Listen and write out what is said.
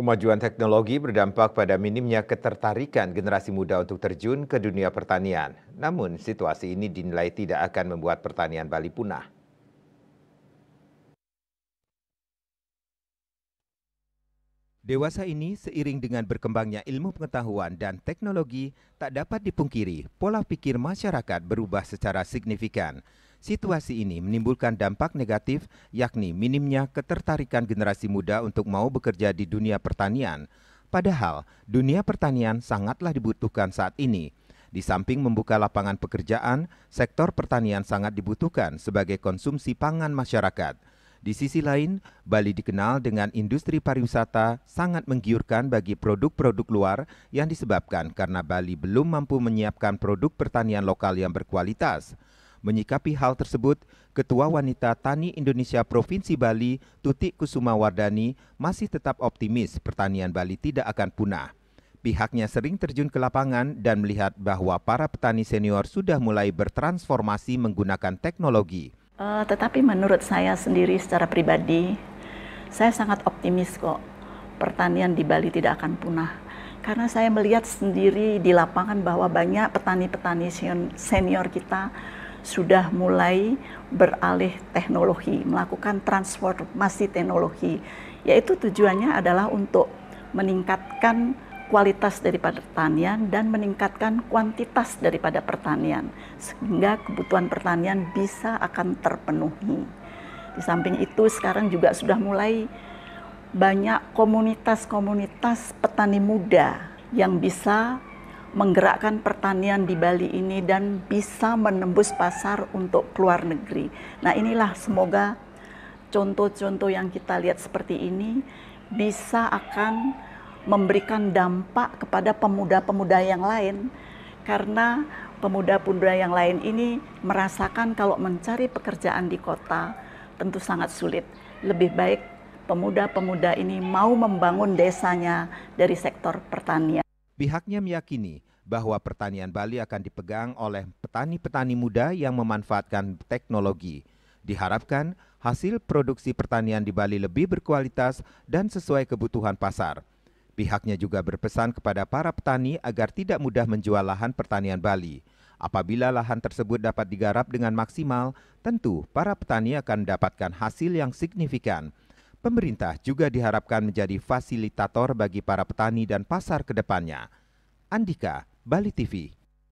Kemajuan teknologi berdampak pada minimnya ketertarikan generasi muda untuk terjun ke dunia pertanian. Namun, situasi ini dinilai tidak akan membuat pertanian Bali punah. Dewasa ini seiring dengan berkembangnya ilmu pengetahuan dan teknologi, tak dapat dipungkiri pola pikir masyarakat berubah secara signifikan. Situasi ini menimbulkan dampak negatif yakni minimnya ketertarikan generasi muda untuk mau bekerja di dunia pertanian. Padahal dunia pertanian sangatlah dibutuhkan saat ini. Di samping membuka lapangan pekerjaan, sektor pertanian sangat dibutuhkan sebagai konsumsi pangan masyarakat. Di sisi lain, Bali dikenal dengan industri pariwisata sangat menggiurkan bagi produk-produk luar yang disebabkan karena Bali belum mampu menyiapkan produk pertanian lokal yang berkualitas. Menyikapi hal tersebut, Ketua Wanita Tani Indonesia Provinsi Bali, Tutik Kusuma Wardani, masih tetap optimis pertanian Bali tidak akan punah. Pihaknya sering terjun ke lapangan dan melihat bahwa para petani senior sudah mulai bertransformasi menggunakan teknologi. Uh, tetapi menurut saya sendiri secara pribadi, saya sangat optimis kok pertanian di Bali tidak akan punah karena saya melihat sendiri di lapangan bahwa banyak petani-petani senior kita sudah mulai beralih teknologi, melakukan transformasi teknologi, yaitu tujuannya adalah untuk meningkatkan kualitas daripada pertanian dan meningkatkan kuantitas daripada pertanian sehingga kebutuhan pertanian bisa akan terpenuhi. Di samping itu sekarang juga sudah mulai banyak komunitas-komunitas petani muda yang bisa menggerakkan pertanian di Bali ini dan bisa menembus pasar untuk keluar negeri. Nah, inilah semoga contoh-contoh yang kita lihat seperti ini bisa akan memberikan dampak kepada pemuda-pemuda yang lain karena pemuda-pemuda yang lain ini merasakan kalau mencari pekerjaan di kota tentu sangat sulit. Lebih baik pemuda-pemuda ini mau membangun desanya dari sektor pertanian. Pihaknya meyakini bahwa pertanian Bali akan dipegang oleh petani-petani muda yang memanfaatkan teknologi. Diharapkan hasil produksi pertanian di Bali lebih berkualitas dan sesuai kebutuhan pasar. Pihaknya juga berpesan kepada para petani agar tidak mudah menjual lahan pertanian Bali. Apabila lahan tersebut dapat digarap dengan maksimal, tentu para petani akan mendapatkan hasil yang signifikan. Pemerintah juga diharapkan menjadi fasilitator bagi para petani dan pasar kedepannya. Andika, Bali TV.